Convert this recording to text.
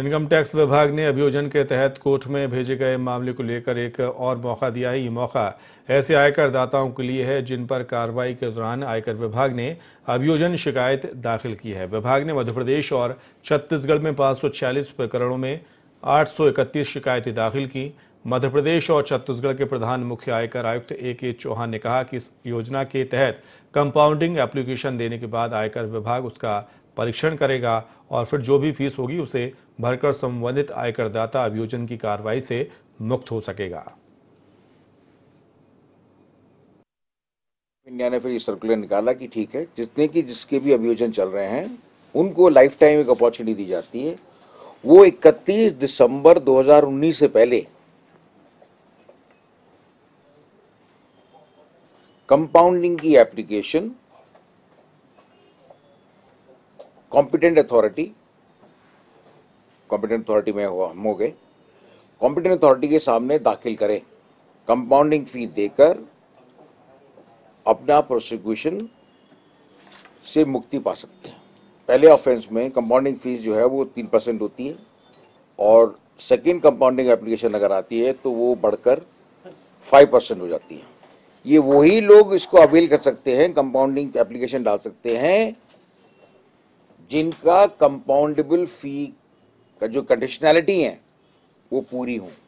income tax विभाग ने अभियोजन के तहत कोर्ट में भेजे गए मामले को लेकर एक और मौका दिया है ये मौका ऐसे आयकर दाताओं के लिए है जिन पर कार्रवाई के दौरान आयकर विभाग ने अभियोजन शिकायत दाखिल की है विभाग ने मध्य प्रदेश और छत्तीसगढ़ में पाँच प्रकरणों में आठ शिकायतें दाखिल की मध्य प्रदेश और छत्तीसगढ़ के प्रधान मुख्य आयकर आयुक्त ए के चौहान ने कहा कि इस योजना के तहत कंपाउंडिंग एप्लीकेशन देने के बाद आयकर विभाग उसका परीक्षण करेगा और फिर जो भी फीस होगी उसे भरकर संबंधित आयकरदाता अभियोजन की कार्रवाई से मुक्त हो सकेगा इंडिया ने फिर ये सर्कुलर निकाला कि ठीक है जितने की जिसके भी अभियोजन चल रहे हैं उनको लाइफ टाइम एक अपॉर्चुनिटी दी जाती है वो 31 दिसंबर 2019 से पहले कंपाउंडिंग की application competent authority competent authority में हम हो गए कॉम्पिटेंट अथॉरिटी के सामने दाखिल करें कंपाउंडिंग फी देकर अपना प्रोसिक्यूशन से मुक्ति पा सकते हैं पहले ऑफेंस में कंपाउंडिंग फीस जो है वो तीन परसेंट होती है और सेकेंड कंपाउंडिंग एप्लीकेशन अगर आती है तो वो बढ़कर फाइव परसेंट हो जाती है ये वही लोग इसको अवेल कर सकते हैं कंपाउंडिंग एप्लीकेशन डाल सकते हैं जिनका कंपाउंडेबल फी का जो कंडीशनैलिटी है वो पूरी हों